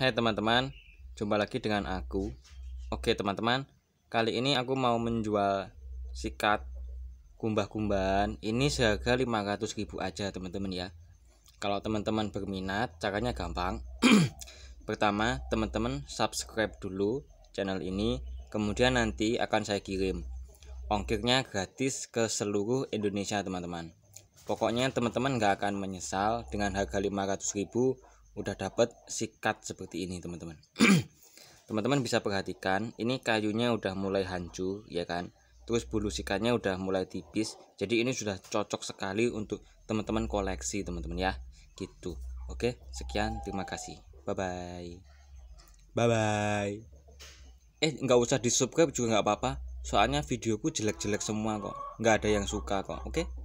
Hai teman-teman, jumpa lagi dengan aku. Oke teman-teman, kali ini aku mau menjual sikat kumbah-kumbahan. Ini seharga ribu aja teman-teman ya. Kalau teman-teman berminat, caranya gampang. Pertama, teman-teman subscribe dulu channel ini, kemudian nanti akan saya kirim. Ongkirnya gratis ke seluruh Indonesia teman-teman. Pokoknya teman-teman nggak akan menyesal dengan harga ribu udah dapat sikat seperti ini teman-teman teman-teman bisa perhatikan ini kayunya udah mulai hancur ya kan terus bulu sikatnya udah mulai tipis jadi ini sudah cocok sekali untuk teman-teman koleksi teman-teman ya gitu oke sekian terima kasih bye bye bye bye eh nggak usah di subscribe juga nggak apa-apa soalnya videoku jelek-jelek semua kok nggak ada yang suka kok oke